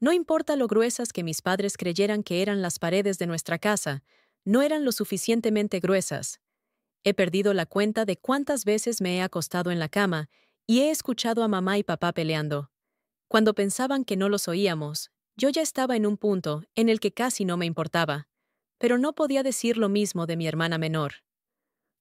No importa lo gruesas que mis padres creyeran que eran las paredes de nuestra casa, no eran lo suficientemente gruesas. He perdido la cuenta de cuántas veces me he acostado en la cama y he escuchado a mamá y papá peleando. Cuando pensaban que no los oíamos, yo ya estaba en un punto en el que casi no me importaba, pero no podía decir lo mismo de mi hermana menor.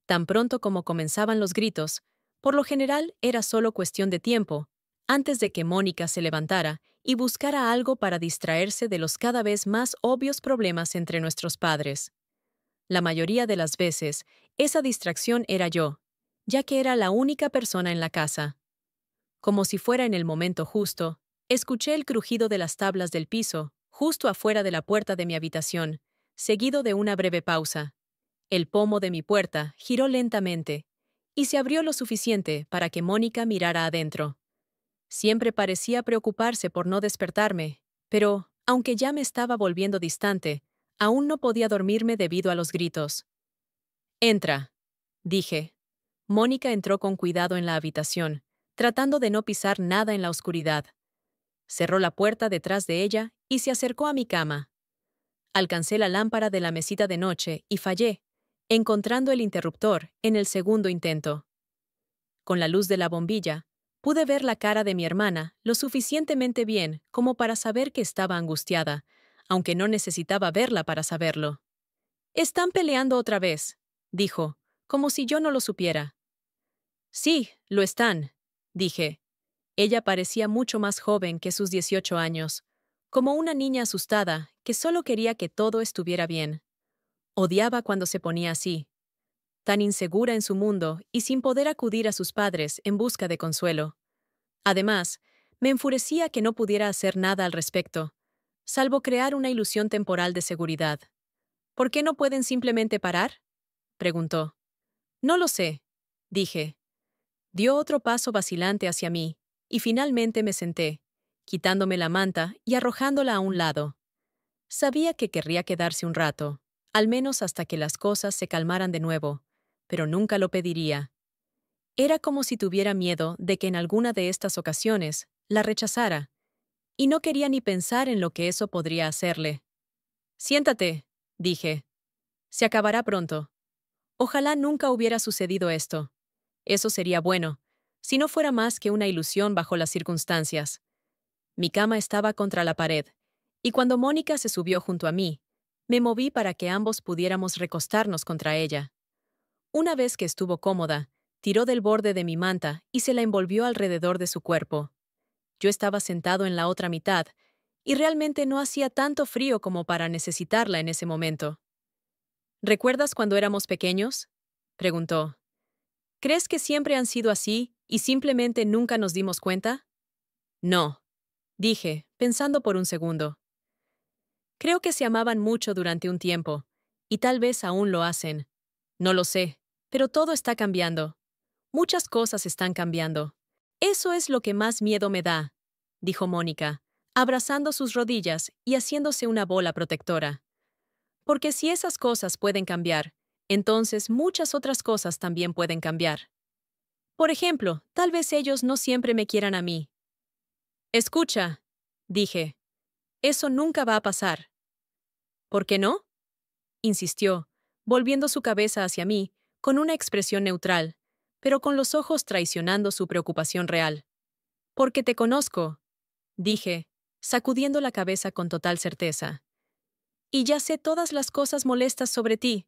Tan pronto como comenzaban los gritos, por lo general era solo cuestión de tiempo, antes de que Mónica se levantara y buscara algo para distraerse de los cada vez más obvios problemas entre nuestros padres. La mayoría de las veces, esa distracción era yo, ya que era la única persona en la casa. Como si fuera en el momento justo, escuché el crujido de las tablas del piso, justo afuera de la puerta de mi habitación, seguido de una breve pausa. El pomo de mi puerta giró lentamente y se abrió lo suficiente para que Mónica mirara adentro. Siempre parecía preocuparse por no despertarme, pero, aunque ya me estaba volviendo distante, aún no podía dormirme debido a los gritos. Entra, dije. Mónica entró con cuidado en la habitación, tratando de no pisar nada en la oscuridad. Cerró la puerta detrás de ella y se acercó a mi cama. Alcancé la lámpara de la mesita de noche y fallé, encontrando el interruptor en el segundo intento. Con la luz de la bombilla, Pude ver la cara de mi hermana lo suficientemente bien como para saber que estaba angustiada, aunque no necesitaba verla para saberlo. Están peleando otra vez, dijo, como si yo no lo supiera. Sí, lo están, dije. Ella parecía mucho más joven que sus 18 años, como una niña asustada que solo quería que todo estuviera bien. Odiaba cuando se ponía así, tan insegura en su mundo y sin poder acudir a sus padres en busca de consuelo. Además, me enfurecía que no pudiera hacer nada al respecto, salvo crear una ilusión temporal de seguridad. ¿Por qué no pueden simplemente parar? preguntó. No lo sé, dije. Dio otro paso vacilante hacia mí, y finalmente me senté, quitándome la manta y arrojándola a un lado. Sabía que querría quedarse un rato, al menos hasta que las cosas se calmaran de nuevo pero nunca lo pediría. Era como si tuviera miedo de que en alguna de estas ocasiones la rechazara, y no quería ni pensar en lo que eso podría hacerle. Siéntate, dije. Se acabará pronto. Ojalá nunca hubiera sucedido esto. Eso sería bueno, si no fuera más que una ilusión bajo las circunstancias. Mi cama estaba contra la pared, y cuando Mónica se subió junto a mí, me moví para que ambos pudiéramos recostarnos contra ella. Una vez que estuvo cómoda, tiró del borde de mi manta y se la envolvió alrededor de su cuerpo. Yo estaba sentado en la otra mitad, y realmente no hacía tanto frío como para necesitarla en ese momento. ¿Recuerdas cuando éramos pequeños? preguntó. ¿Crees que siempre han sido así y simplemente nunca nos dimos cuenta? No, dije, pensando por un segundo. Creo que se amaban mucho durante un tiempo, y tal vez aún lo hacen, no lo sé, pero todo está cambiando. Muchas cosas están cambiando. Eso es lo que más miedo me da, dijo Mónica, abrazando sus rodillas y haciéndose una bola protectora. Porque si esas cosas pueden cambiar, entonces muchas otras cosas también pueden cambiar. Por ejemplo, tal vez ellos no siempre me quieran a mí. Escucha, dije, eso nunca va a pasar. ¿Por qué no? insistió, volviendo su cabeza hacia mí, con una expresión neutral, pero con los ojos traicionando su preocupación real. Porque te conozco, dije, sacudiendo la cabeza con total certeza. Y ya sé todas las cosas molestas sobre ti.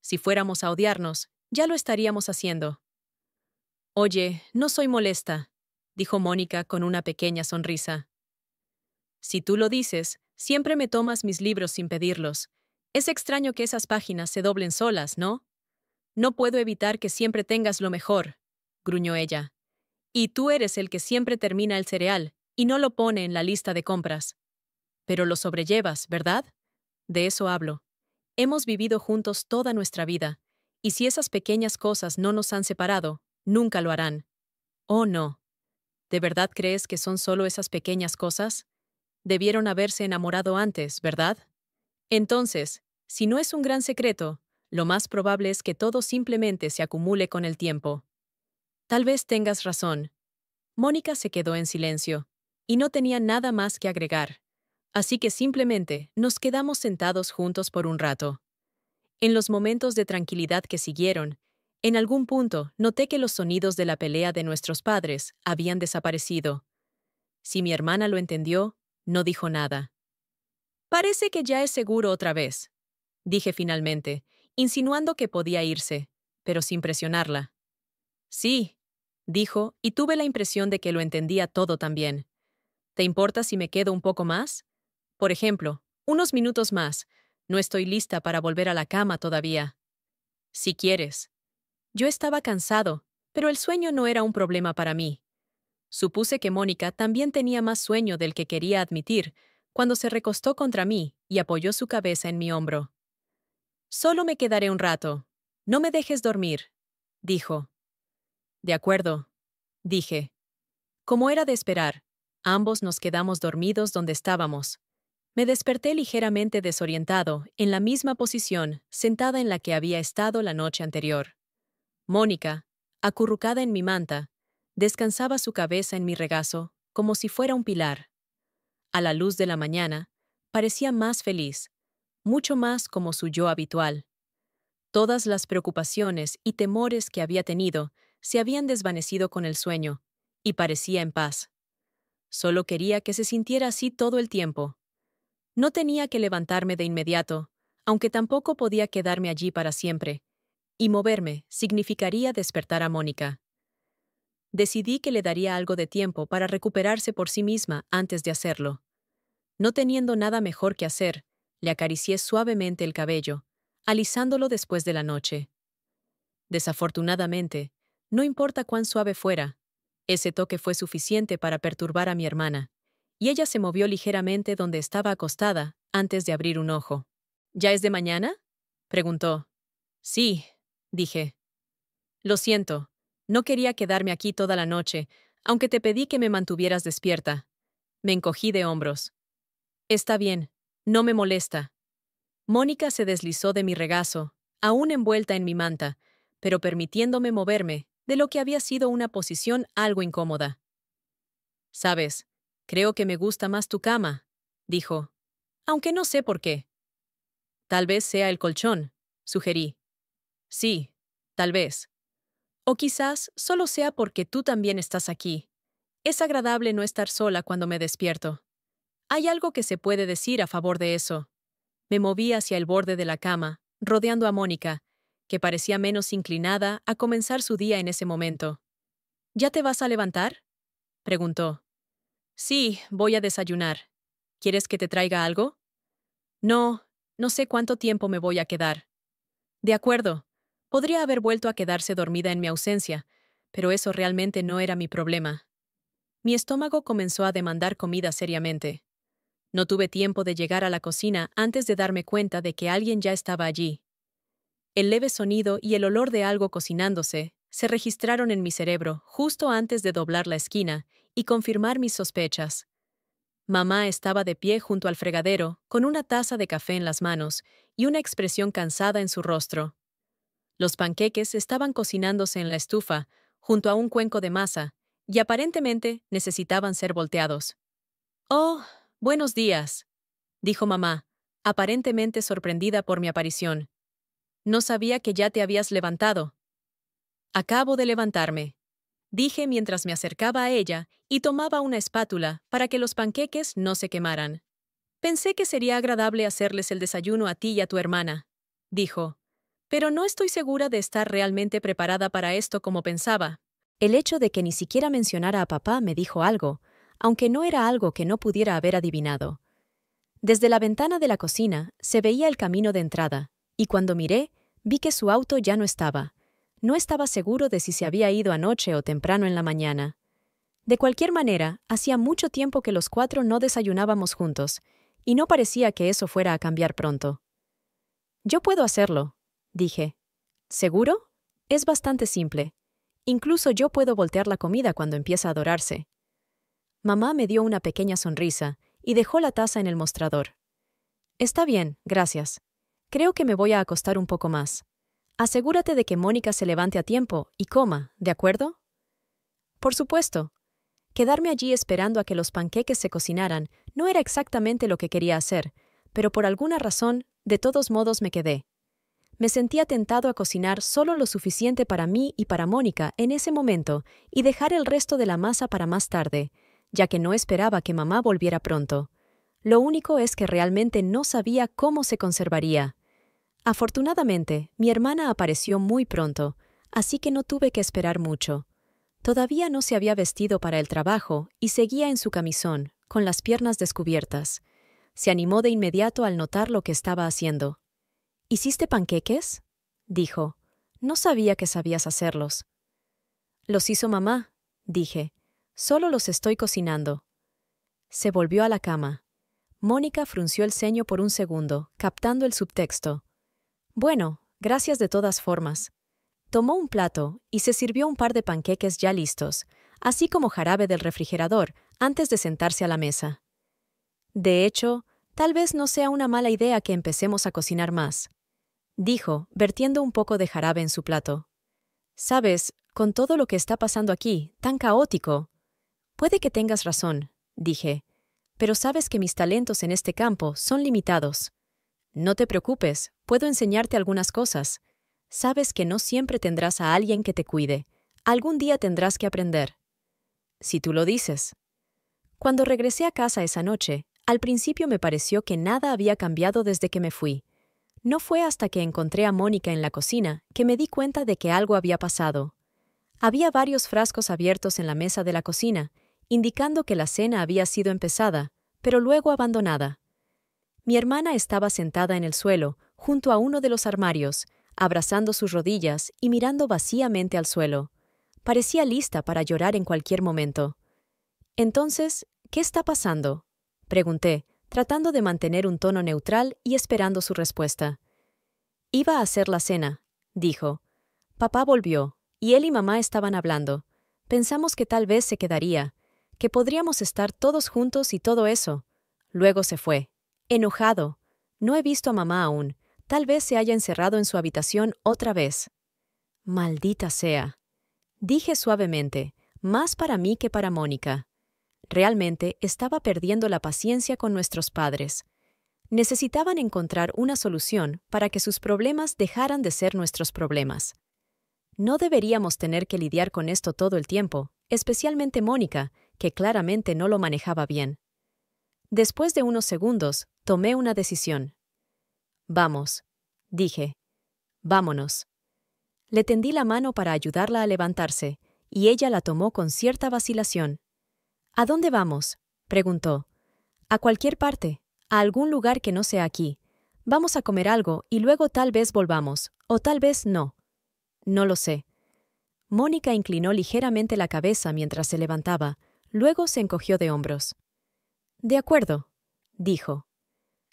Si fuéramos a odiarnos, ya lo estaríamos haciendo. Oye, no soy molesta, dijo Mónica con una pequeña sonrisa. Si tú lo dices, siempre me tomas mis libros sin pedirlos, es extraño que esas páginas se doblen solas, ¿no? No puedo evitar que siempre tengas lo mejor, gruñó ella. Y tú eres el que siempre termina el cereal y no lo pone en la lista de compras. Pero lo sobrellevas, ¿verdad? De eso hablo. Hemos vivido juntos toda nuestra vida, y si esas pequeñas cosas no nos han separado, nunca lo harán. Oh, no. ¿De verdad crees que son solo esas pequeñas cosas? Debieron haberse enamorado antes, ¿verdad? Entonces, si no es un gran secreto, lo más probable es que todo simplemente se acumule con el tiempo. Tal vez tengas razón. Mónica se quedó en silencio, y no tenía nada más que agregar. Así que simplemente nos quedamos sentados juntos por un rato. En los momentos de tranquilidad que siguieron, en algún punto noté que los sonidos de la pelea de nuestros padres habían desaparecido. Si mi hermana lo entendió, no dijo nada. Parece que ya es seguro otra vez, dije finalmente, insinuando que podía irse, pero sin presionarla. Sí, dijo, y tuve la impresión de que lo entendía todo también. ¿Te importa si me quedo un poco más? Por ejemplo, unos minutos más. No estoy lista para volver a la cama todavía. Si quieres. Yo estaba cansado, pero el sueño no era un problema para mí. Supuse que Mónica también tenía más sueño del que quería admitir, cuando se recostó contra mí y apoyó su cabeza en mi hombro. Solo me quedaré un rato. No me dejes dormir, dijo. De acuerdo, dije. Como era de esperar, ambos nos quedamos dormidos donde estábamos. Me desperté ligeramente desorientado, en la misma posición, sentada en la que había estado la noche anterior. Mónica, acurrucada en mi manta, descansaba su cabeza en mi regazo, como si fuera un pilar a la luz de la mañana, parecía más feliz, mucho más como su yo habitual. Todas las preocupaciones y temores que había tenido se habían desvanecido con el sueño, y parecía en paz. Solo quería que se sintiera así todo el tiempo. No tenía que levantarme de inmediato, aunque tampoco podía quedarme allí para siempre, y moverme significaría despertar a Mónica decidí que le daría algo de tiempo para recuperarse por sí misma antes de hacerlo. No teniendo nada mejor que hacer, le acaricié suavemente el cabello, alisándolo después de la noche. Desafortunadamente, no importa cuán suave fuera, ese toque fue suficiente para perturbar a mi hermana, y ella se movió ligeramente donde estaba acostada antes de abrir un ojo. ¿Ya es de mañana? preguntó. Sí, dije. Lo siento, no quería quedarme aquí toda la noche, aunque te pedí que me mantuvieras despierta. Me encogí de hombros. Está bien, no me molesta. Mónica se deslizó de mi regazo, aún envuelta en mi manta, pero permitiéndome moverme, de lo que había sido una posición algo incómoda. Sabes, creo que me gusta más tu cama, dijo, aunque no sé por qué. Tal vez sea el colchón, sugerí. Sí, tal vez. O quizás solo sea porque tú también estás aquí. Es agradable no estar sola cuando me despierto. Hay algo que se puede decir a favor de eso. Me moví hacia el borde de la cama, rodeando a Mónica, que parecía menos inclinada a comenzar su día en ese momento. ¿Ya te vas a levantar? preguntó. Sí, voy a desayunar. ¿Quieres que te traiga algo? No, no sé cuánto tiempo me voy a quedar. De acuerdo, Podría haber vuelto a quedarse dormida en mi ausencia, pero eso realmente no era mi problema. Mi estómago comenzó a demandar comida seriamente. No tuve tiempo de llegar a la cocina antes de darme cuenta de que alguien ya estaba allí. El leve sonido y el olor de algo cocinándose se registraron en mi cerebro justo antes de doblar la esquina y confirmar mis sospechas. Mamá estaba de pie junto al fregadero, con una taza de café en las manos y una expresión cansada en su rostro. Los panqueques estaban cocinándose en la estufa, junto a un cuenco de masa, y aparentemente necesitaban ser volteados. Oh, buenos días, dijo mamá, aparentemente sorprendida por mi aparición. No sabía que ya te habías levantado. Acabo de levantarme, dije mientras me acercaba a ella y tomaba una espátula para que los panqueques no se quemaran. Pensé que sería agradable hacerles el desayuno a ti y a tu hermana, dijo. Pero no estoy segura de estar realmente preparada para esto como pensaba. El hecho de que ni siquiera mencionara a papá me dijo algo, aunque no era algo que no pudiera haber adivinado. Desde la ventana de la cocina se veía el camino de entrada, y cuando miré, vi que su auto ya no estaba. No estaba seguro de si se había ido anoche o temprano en la mañana. De cualquier manera, hacía mucho tiempo que los cuatro no desayunábamos juntos, y no parecía que eso fuera a cambiar pronto. Yo puedo hacerlo, Dije, ¿seguro? Es bastante simple. Incluso yo puedo voltear la comida cuando empieza a dorarse. Mamá me dio una pequeña sonrisa y dejó la taza en el mostrador. Está bien, gracias. Creo que me voy a acostar un poco más. Asegúrate de que Mónica se levante a tiempo y coma, ¿de acuerdo? Por supuesto. Quedarme allí esperando a que los panqueques se cocinaran no era exactamente lo que quería hacer, pero por alguna razón, de todos modos me quedé me sentía tentado a cocinar solo lo suficiente para mí y para Mónica en ese momento y dejar el resto de la masa para más tarde, ya que no esperaba que mamá volviera pronto. Lo único es que realmente no sabía cómo se conservaría. Afortunadamente, mi hermana apareció muy pronto, así que no tuve que esperar mucho. Todavía no se había vestido para el trabajo y seguía en su camisón, con las piernas descubiertas. Se animó de inmediato al notar lo que estaba haciendo. ¿Hiciste panqueques? dijo. No sabía que sabías hacerlos. Los hizo mamá, dije. Solo los estoy cocinando. Se volvió a la cama. Mónica frunció el ceño por un segundo, captando el subtexto. Bueno, gracias de todas formas. Tomó un plato y se sirvió un par de panqueques ya listos, así como jarabe del refrigerador, antes de sentarse a la mesa. De hecho, tal vez no sea una mala idea que empecemos a cocinar más dijo, vertiendo un poco de jarabe en su plato. Sabes, con todo lo que está pasando aquí, tan caótico. Puede que tengas razón, dije, pero sabes que mis talentos en este campo son limitados. No te preocupes, puedo enseñarte algunas cosas. Sabes que no siempre tendrás a alguien que te cuide. Algún día tendrás que aprender. Si tú lo dices. Cuando regresé a casa esa noche, al principio me pareció que nada había cambiado desde que me fui. No fue hasta que encontré a Mónica en la cocina que me di cuenta de que algo había pasado. Había varios frascos abiertos en la mesa de la cocina, indicando que la cena había sido empezada, pero luego abandonada. Mi hermana estaba sentada en el suelo, junto a uno de los armarios, abrazando sus rodillas y mirando vacíamente al suelo. Parecía lista para llorar en cualquier momento. Entonces, ¿qué está pasando? pregunté, tratando de mantener un tono neutral y esperando su respuesta. Iba a hacer la cena, dijo. Papá volvió, y él y mamá estaban hablando. Pensamos que tal vez se quedaría, que podríamos estar todos juntos y todo eso. Luego se fue. Enojado. No he visto a mamá aún. Tal vez se haya encerrado en su habitación otra vez. Maldita sea. Dije suavemente, más para mí que para Mónica. Realmente estaba perdiendo la paciencia con nuestros padres. Necesitaban encontrar una solución para que sus problemas dejaran de ser nuestros problemas. No deberíamos tener que lidiar con esto todo el tiempo, especialmente Mónica, que claramente no lo manejaba bien. Después de unos segundos, tomé una decisión. Vamos, dije. Vámonos. Le tendí la mano para ayudarla a levantarse, y ella la tomó con cierta vacilación. ¿A dónde vamos? preguntó. A cualquier parte, a algún lugar que no sea aquí. Vamos a comer algo y luego tal vez volvamos, o tal vez no. No lo sé. Mónica inclinó ligeramente la cabeza mientras se levantaba, luego se encogió de hombros. De acuerdo, dijo.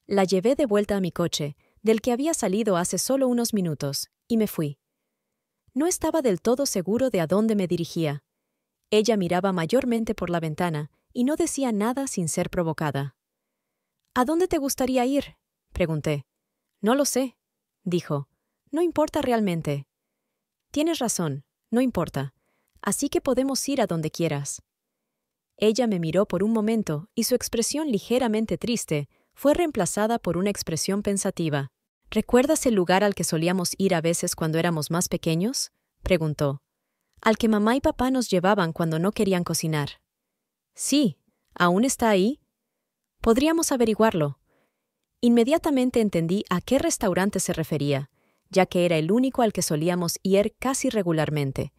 La llevé de vuelta a mi coche, del que había salido hace solo unos minutos, y me fui. No estaba del todo seguro de a dónde me dirigía. Ella miraba mayormente por la ventana y no decía nada sin ser provocada. ¿A dónde te gustaría ir? pregunté. No lo sé, dijo. No importa realmente. Tienes razón, no importa. Así que podemos ir a donde quieras. Ella me miró por un momento y su expresión ligeramente triste fue reemplazada por una expresión pensativa. ¿Recuerdas el lugar al que solíamos ir a veces cuando éramos más pequeños? preguntó al que mamá y papá nos llevaban cuando no querían cocinar. Sí, ¿aún está ahí? Podríamos averiguarlo. Inmediatamente entendí a qué restaurante se refería, ya que era el único al que solíamos ir casi regularmente.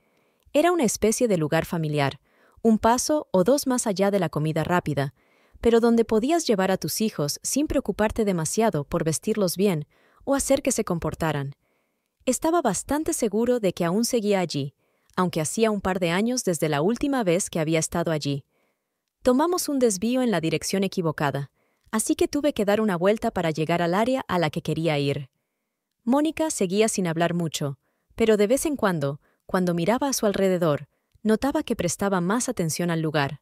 Era una especie de lugar familiar, un paso o dos más allá de la comida rápida, pero donde podías llevar a tus hijos sin preocuparte demasiado por vestirlos bien o hacer que se comportaran. Estaba bastante seguro de que aún seguía allí, aunque hacía un par de años desde la última vez que había estado allí. Tomamos un desvío en la dirección equivocada, así que tuve que dar una vuelta para llegar al área a la que quería ir. Mónica seguía sin hablar mucho, pero de vez en cuando, cuando miraba a su alrededor, notaba que prestaba más atención al lugar.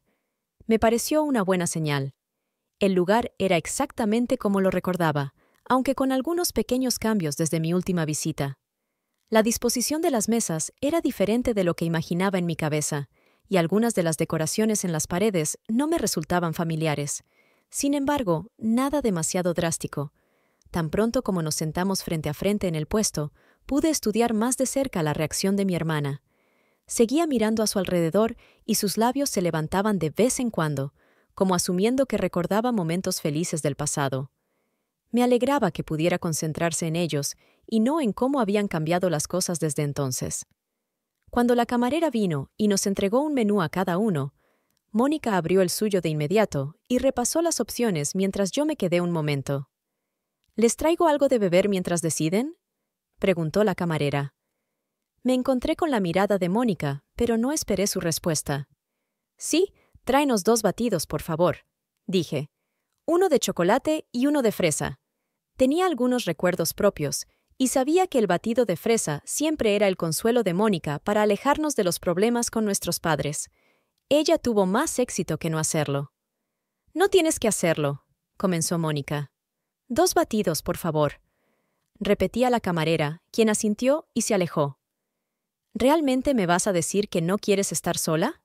Me pareció una buena señal. El lugar era exactamente como lo recordaba, aunque con algunos pequeños cambios desde mi última visita. La disposición de las mesas era diferente de lo que imaginaba en mi cabeza, y algunas de las decoraciones en las paredes no me resultaban familiares. Sin embargo, nada demasiado drástico. Tan pronto como nos sentamos frente a frente en el puesto, pude estudiar más de cerca la reacción de mi hermana. Seguía mirando a su alrededor y sus labios se levantaban de vez en cuando, como asumiendo que recordaba momentos felices del pasado. Me alegraba que pudiera concentrarse en ellos y no en cómo habían cambiado las cosas desde entonces. Cuando la camarera vino y nos entregó un menú a cada uno, Mónica abrió el suyo de inmediato y repasó las opciones mientras yo me quedé un momento. ¿Les traigo algo de beber mientras deciden? preguntó la camarera. Me encontré con la mirada de Mónica, pero no esperé su respuesta. Sí, tráenos dos batidos, por favor, dije. Uno de chocolate y uno de fresa. Tenía algunos recuerdos propios, y sabía que el batido de fresa siempre era el consuelo de Mónica para alejarnos de los problemas con nuestros padres. Ella tuvo más éxito que no hacerlo. No tienes que hacerlo, comenzó Mónica. Dos batidos, por favor. Repetía la camarera, quien asintió y se alejó. ¿Realmente me vas a decir que no quieres estar sola?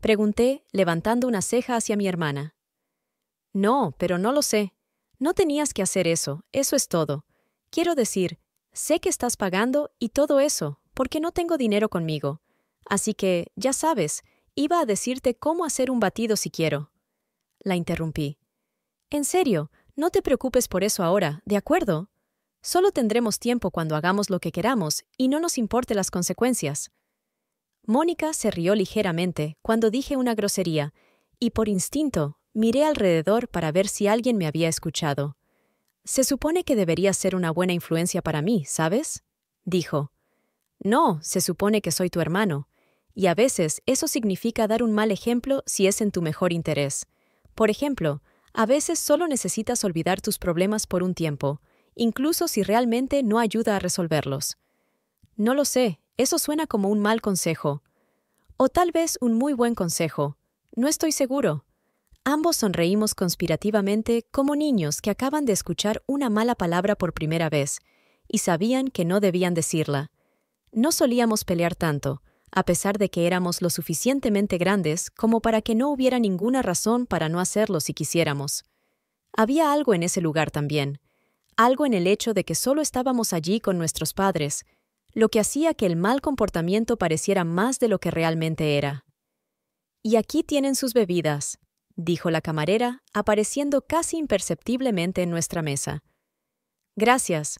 Pregunté, levantando una ceja hacia mi hermana. No, pero no lo sé. No tenías que hacer eso, eso es todo. Quiero decir, sé que estás pagando y todo eso, porque no tengo dinero conmigo. Así que, ya sabes, iba a decirte cómo hacer un batido si quiero. La interrumpí. En serio, no te preocupes por eso ahora, ¿de acuerdo? Solo tendremos tiempo cuando hagamos lo que queramos y no nos importe las consecuencias. Mónica se rió ligeramente cuando dije una grosería, y por instinto Miré alrededor para ver si alguien me había escuchado. Se supone que debería ser una buena influencia para mí, ¿sabes? dijo. No, se supone que soy tu hermano. Y a veces eso significa dar un mal ejemplo si es en tu mejor interés. Por ejemplo, a veces solo necesitas olvidar tus problemas por un tiempo, incluso si realmente no ayuda a resolverlos. No lo sé, eso suena como un mal consejo. O tal vez un muy buen consejo. No estoy seguro. Ambos sonreímos conspirativamente como niños que acaban de escuchar una mala palabra por primera vez y sabían que no debían decirla. No solíamos pelear tanto, a pesar de que éramos lo suficientemente grandes como para que no hubiera ninguna razón para no hacerlo si quisiéramos. Había algo en ese lugar también, algo en el hecho de que solo estábamos allí con nuestros padres, lo que hacía que el mal comportamiento pareciera más de lo que realmente era. Y aquí tienen sus bebidas, dijo la camarera, apareciendo casi imperceptiblemente en nuestra mesa. Gracias,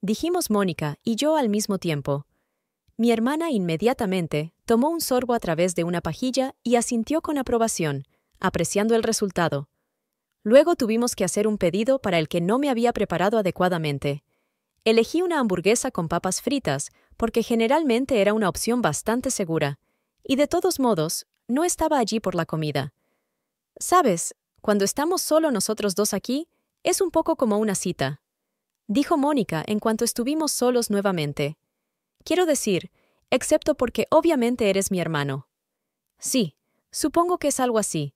dijimos Mónica y yo al mismo tiempo. Mi hermana inmediatamente tomó un sorbo a través de una pajilla y asintió con aprobación, apreciando el resultado. Luego tuvimos que hacer un pedido para el que no me había preparado adecuadamente. Elegí una hamburguesa con papas fritas, porque generalmente era una opción bastante segura, y de todos modos, no estaba allí por la comida. Sabes, cuando estamos solo nosotros dos aquí, es un poco como una cita, dijo Mónica en cuanto estuvimos solos nuevamente. Quiero decir, excepto porque obviamente eres mi hermano. Sí, supongo que es algo así.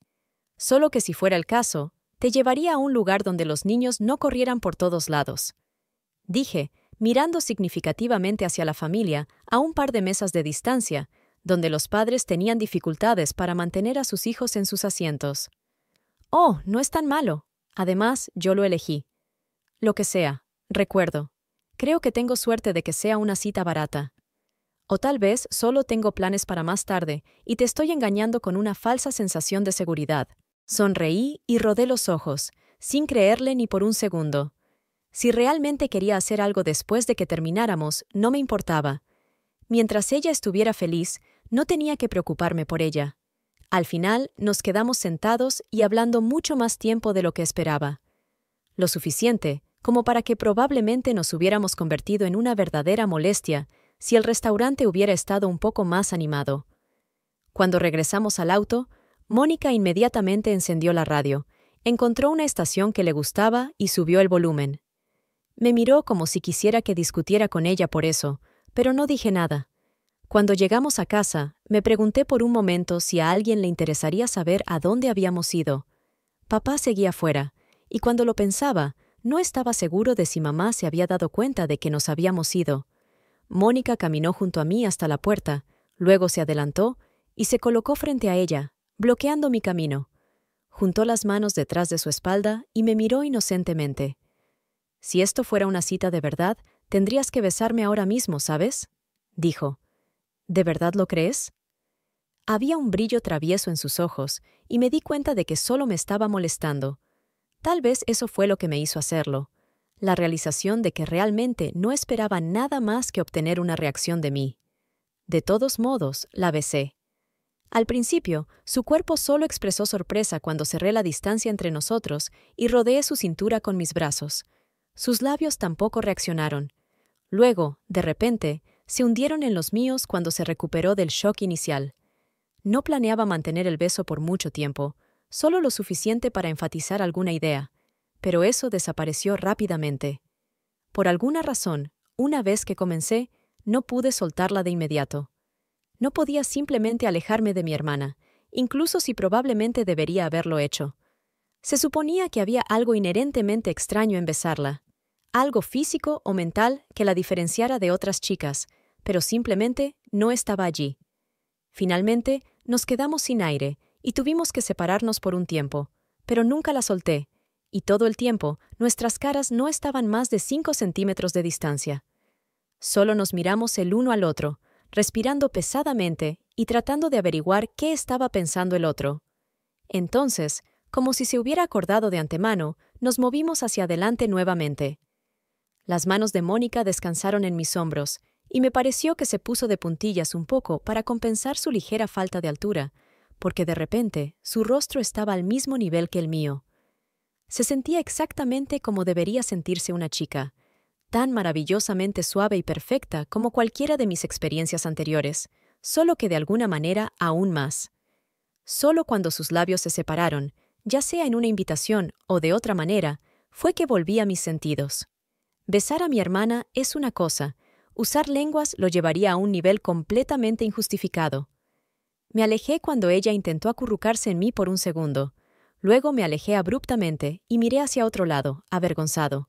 Solo que si fuera el caso, te llevaría a un lugar donde los niños no corrieran por todos lados. Dije, mirando significativamente hacia la familia, a un par de mesas de distancia, donde los padres tenían dificultades para mantener a sus hijos en sus asientos. Oh, no es tan malo. Además, yo lo elegí. Lo que sea, recuerdo. Creo que tengo suerte de que sea una cita barata. O tal vez solo tengo planes para más tarde y te estoy engañando con una falsa sensación de seguridad. Sonreí y rodé los ojos, sin creerle ni por un segundo. Si realmente quería hacer algo después de que termináramos, no me importaba. Mientras ella estuviera feliz, no tenía que preocuparme por ella. Al final nos quedamos sentados y hablando mucho más tiempo de lo que esperaba. Lo suficiente como para que probablemente nos hubiéramos convertido en una verdadera molestia si el restaurante hubiera estado un poco más animado. Cuando regresamos al auto, Mónica inmediatamente encendió la radio, encontró una estación que le gustaba y subió el volumen. Me miró como si quisiera que discutiera con ella por eso, pero no dije nada. Cuando llegamos a casa, me pregunté por un momento si a alguien le interesaría saber a dónde habíamos ido. Papá seguía fuera, y cuando lo pensaba, no estaba seguro de si mamá se había dado cuenta de que nos habíamos ido. Mónica caminó junto a mí hasta la puerta, luego se adelantó y se colocó frente a ella, bloqueando mi camino. Juntó las manos detrás de su espalda y me miró inocentemente. Si esto fuera una cita de verdad, tendrías que besarme ahora mismo, ¿sabes? dijo. ¿De verdad lo crees? Había un brillo travieso en sus ojos y me di cuenta de que solo me estaba molestando. Tal vez eso fue lo que me hizo hacerlo, la realización de que realmente no esperaba nada más que obtener una reacción de mí. De todos modos, la besé. Al principio, su cuerpo solo expresó sorpresa cuando cerré la distancia entre nosotros y rodeé su cintura con mis brazos. Sus labios tampoco reaccionaron. Luego, de repente, se hundieron en los míos cuando se recuperó del shock inicial. No planeaba mantener el beso por mucho tiempo, solo lo suficiente para enfatizar alguna idea, pero eso desapareció rápidamente. Por alguna razón, una vez que comencé, no pude soltarla de inmediato. No podía simplemente alejarme de mi hermana, incluso si probablemente debería haberlo hecho. Se suponía que había algo inherentemente extraño en besarla, algo físico o mental que la diferenciara de otras chicas, pero simplemente no estaba allí. Finalmente, nos quedamos sin aire y tuvimos que separarnos por un tiempo, pero nunca la solté, y todo el tiempo nuestras caras no estaban más de 5 centímetros de distancia. Solo nos miramos el uno al otro, respirando pesadamente y tratando de averiguar qué estaba pensando el otro. Entonces, como si se hubiera acordado de antemano, nos movimos hacia adelante nuevamente. Las manos de Mónica descansaron en mis hombros, y me pareció que se puso de puntillas un poco para compensar su ligera falta de altura, porque de repente su rostro estaba al mismo nivel que el mío. Se sentía exactamente como debería sentirse una chica, tan maravillosamente suave y perfecta como cualquiera de mis experiencias anteriores, solo que de alguna manera aún más. Solo cuando sus labios se separaron, ya sea en una invitación o de otra manera, fue que volví a mis sentidos. Besar a mi hermana es una cosa, usar lenguas lo llevaría a un nivel completamente injustificado. Me alejé cuando ella intentó acurrucarse en mí por un segundo. Luego me alejé abruptamente y miré hacia otro lado, avergonzado.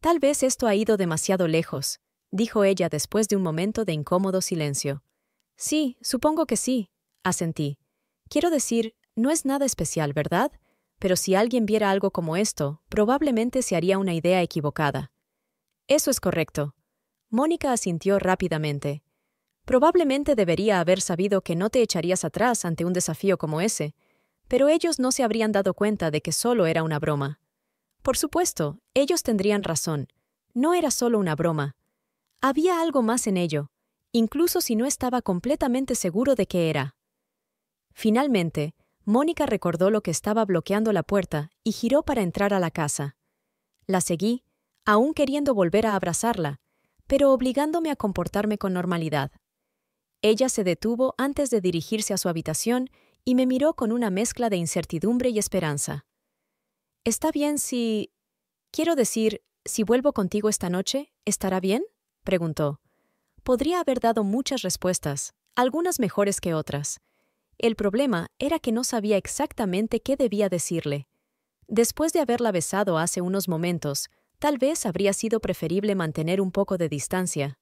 Tal vez esto ha ido demasiado lejos, dijo ella después de un momento de incómodo silencio. Sí, supongo que sí, asentí. Quiero decir, no es nada especial, ¿verdad? pero si alguien viera algo como esto, probablemente se haría una idea equivocada. Eso es correcto. Mónica asintió rápidamente. Probablemente debería haber sabido que no te echarías atrás ante un desafío como ese, pero ellos no se habrían dado cuenta de que solo era una broma. Por supuesto, ellos tendrían razón. No era solo una broma. Había algo más en ello, incluso si no estaba completamente seguro de qué era. Finalmente, Mónica recordó lo que estaba bloqueando la puerta y giró para entrar a la casa. La seguí, aún queriendo volver a abrazarla, pero obligándome a comportarme con normalidad. Ella se detuvo antes de dirigirse a su habitación y me miró con una mezcla de incertidumbre y esperanza. ¿Está bien si... Quiero decir, si vuelvo contigo esta noche, ¿estará bien? preguntó. Podría haber dado muchas respuestas, algunas mejores que otras el problema era que no sabía exactamente qué debía decirle. Después de haberla besado hace unos momentos, tal vez habría sido preferible mantener un poco de distancia.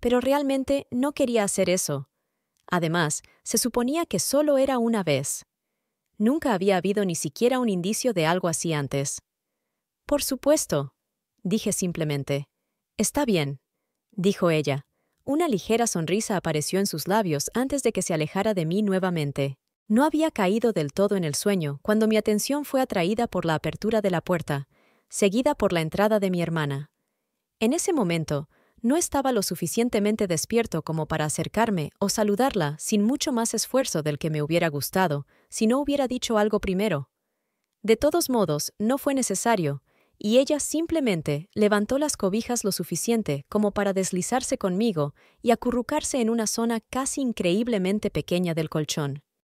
Pero realmente no quería hacer eso. Además, se suponía que solo era una vez. Nunca había habido ni siquiera un indicio de algo así antes. Por supuesto, dije simplemente. Está bien, dijo ella, una ligera sonrisa apareció en sus labios antes de que se alejara de mí nuevamente. No había caído del todo en el sueño cuando mi atención fue atraída por la apertura de la puerta, seguida por la entrada de mi hermana. En ese momento, no estaba lo suficientemente despierto como para acercarme o saludarla sin mucho más esfuerzo del que me hubiera gustado si no hubiera dicho algo primero. De todos modos, no fue necesario, y ella simplemente levantó las cobijas lo suficiente como para deslizarse conmigo y acurrucarse en una zona casi increíblemente pequeña del colchón.